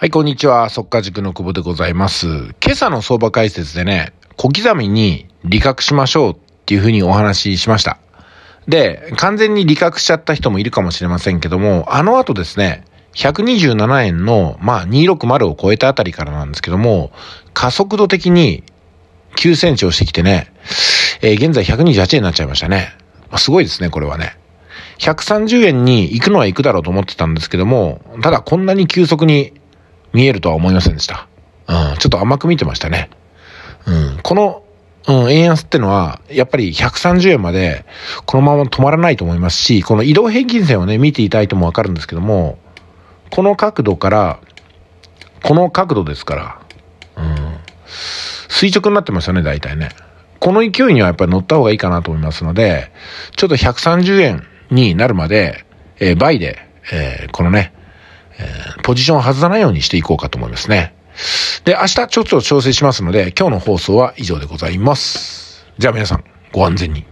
はい、こんにちは。速か、塾の久保でございます。今朝の相場解説でね、小刻みに利確しましょうっていうふうにお話ししました。で、完全に利確しちゃった人もいるかもしれませんけども、あの後ですね、127円の、まあ、260を超えたあたりからなんですけども、加速度的に9センチをしてきてね、えー、現在128円になっちゃいましたね。すごいですね、これはね。130円に行くのは行くだろうと思ってたんですけども、ただこんなに急速に見えるとは思いませんでした。うん、ちょっと甘く見てましたね。うん、この、うん、円安ってのは、やっぱり130円まで、このまま止まらないと思いますし、この移動平均線をね、見ていただいてもわかるんですけども、この角度から、この角度ですから、うん、垂直になってますよね、大体ね。この勢いにはやっぱり乗った方がいいかなと思いますので、ちょっと130円になるまで、えー、倍で、えー、このね、ポジションを外さないようにしていこうかと思いますね。で、明日ちょっと調整しますので、今日の放送は以上でございます。じゃあ皆さん、ご安全に。